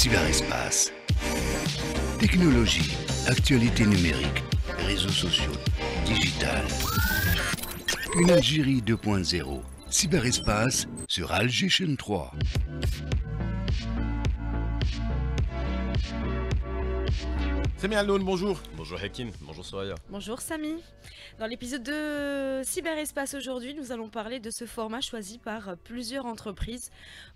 Cyberespace. Technologie, actualité numérique, réseaux sociaux, digital. Une Algérie 2.0. Cyberespace sur Algérie 3. bonjour. Bonjour Hakin. bonjour Soraya. Bonjour Samy. Dans l'épisode de Cyberespace aujourd'hui, nous allons parler de ce format choisi par plusieurs entreprises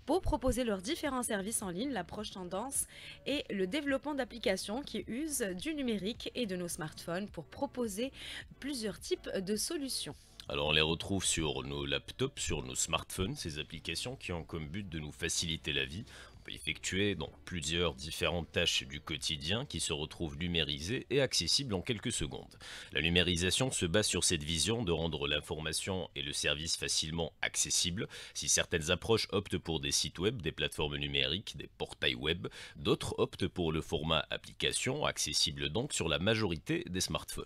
pour proposer leurs différents services en ligne, l'approche tendance et le développement d'applications qui usent du numérique et de nos smartphones pour proposer plusieurs types de solutions. Alors on les retrouve sur nos laptops, sur nos smartphones, ces applications qui ont comme but de nous faciliter la vie effectuer dans plusieurs différentes tâches du quotidien qui se retrouvent numérisées et accessibles en quelques secondes. La numérisation se base sur cette vision de rendre l'information et le service facilement accessibles. Si certaines approches optent pour des sites web, des plateformes numériques, des portails web, d'autres optent pour le format application, accessible donc sur la majorité des smartphones.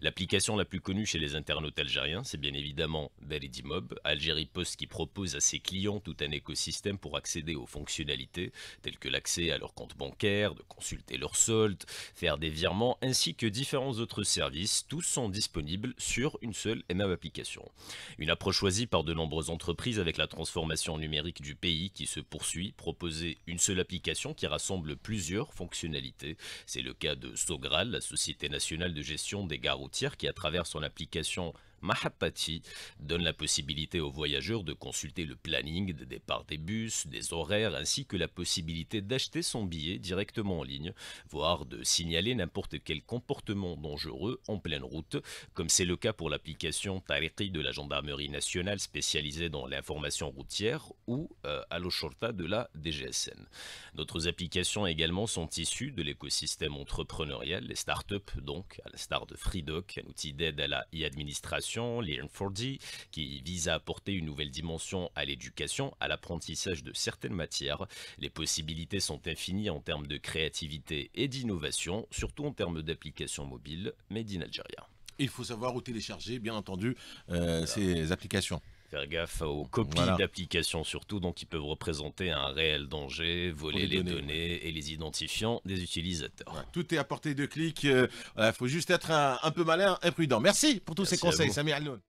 L'application la plus connue chez les internautes algériens, c'est bien évidemment Mob, Algérie Post qui propose à ses clients tout un écosystème pour accéder aux fonctionnalités tels que l'accès à leur compte bancaire, de consulter leurs solde faire des virements, ainsi que différents autres services, tous sont disponibles sur une seule et même application. Une approche choisie par de nombreuses entreprises avec la transformation numérique du pays qui se poursuit, proposer une seule application qui rassemble plusieurs fonctionnalités. C'est le cas de Sogral, la Société nationale de gestion des gares routières qui à travers son application Mahapati donne la possibilité aux voyageurs de consulter le planning des départs des bus, des horaires, ainsi que la possibilité d'acheter son billet directement en ligne, voire de signaler n'importe quel comportement dangereux en pleine route, comme c'est le cas pour l'application Tariqi de la Gendarmerie nationale spécialisée dans l'information routière ou euh, Aloshorta de la DGSN. D'autres applications également sont issues de l'écosystème entrepreneurial, les startups donc, à la star de Freedoc, un outil d'aide à la e-administration Learn 4D, qui vise à apporter une nouvelle dimension à l'éducation, à l'apprentissage de certaines matières. Les possibilités sont infinies en termes de créativité et d'innovation, surtout en termes d'applications mobiles, made in Algeria. Il faut savoir où télécharger, bien entendu, euh, ces applications. Faire gaffe aux copies d'applications surtout, dont ils peuvent représenter un réel danger, voler les, données. et les identifiants des utilisateurs. Tout est à portée de clic, euh, il faut juste être un, peu malin, imprudent. Merci pour tous ces conseils, Samir Alnoun.